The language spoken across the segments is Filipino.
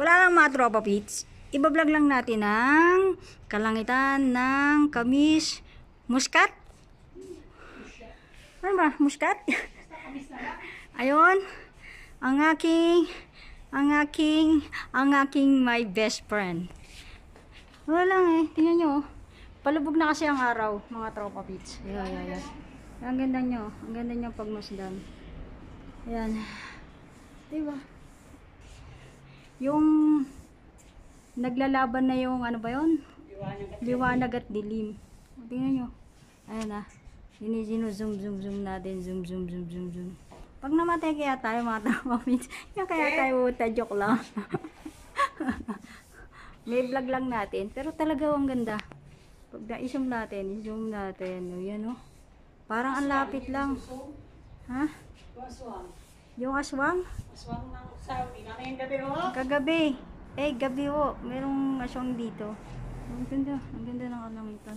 Wala lang mga tropa pits. Ibablog lang natin ang kalangitan ng kamis muskat. Ano ba? Muskat? Ayun. Ang aking ang aking ang aking my best friend. Wala lang eh. Tingnan nyo. Oh. Palubog na kasi ang araw, mga tropa pits. Ayan, ayan, ayan. Ang ganda nyo. Ang ganda nyo pagmasdan. Ayan. Diba? yung naglalaban na yung ano ba yun? Liwanag at dilim. tingnan nyo. ayun na. Sinisino zoom zoom zoom natin. Zoom zoom zoom zoom zoom. Pag namatay kaya tayo mga tamapins. Yan kaya eh? tayo ta joke lang. May vlog lang natin. Pero talaga ang ganda. Pag na-zoom natin, zoom natin. O yan o. Oh. Parang ang lapit lang. Ha? Huh? Yung aswang? Aswang ng sawi. Ngayon gabi ho. Oh. Kagabi. Eh, gabi ho. Oh. Merong aswang dito. Ang ganda. Ang ganda ng ornamental.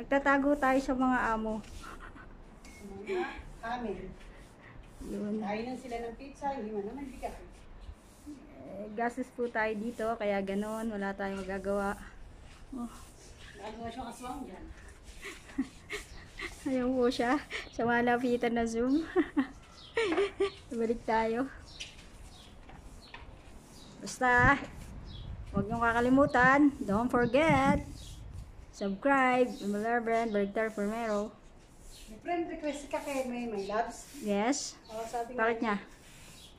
Nagtatago tayo sa mga amo. Mga amin. Yun. Kain sila ng pizza. Hindi naman naman bigat. Eh, gastos po tayo dito. Kaya ganon. Wala tayong magagawa. Oh. Nagagawa siyang aswang dyan. Ayaw po siya. Sa malapitan na Zoom. Balik tayo. Basta, huwag niyong kakalimutan. Don't forget. Subscribe. Mula brand, balik tayo Formero. May friend request ka kay may may loves? Yes. Oh, Bakit niya?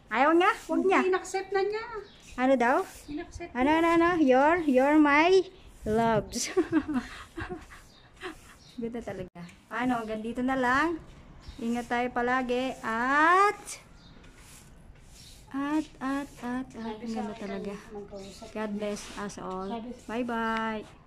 Ayaw niya? Huwag niya. Inaccept na niya. Ano daw? Inaccept Ano, ano, ano? You're, your, my loves. Ganda talaga. Ano, hanggang dito na lang. Ingat tayo palagi at at, at, at, at, ang talaga. God bless us all. Bye-bye.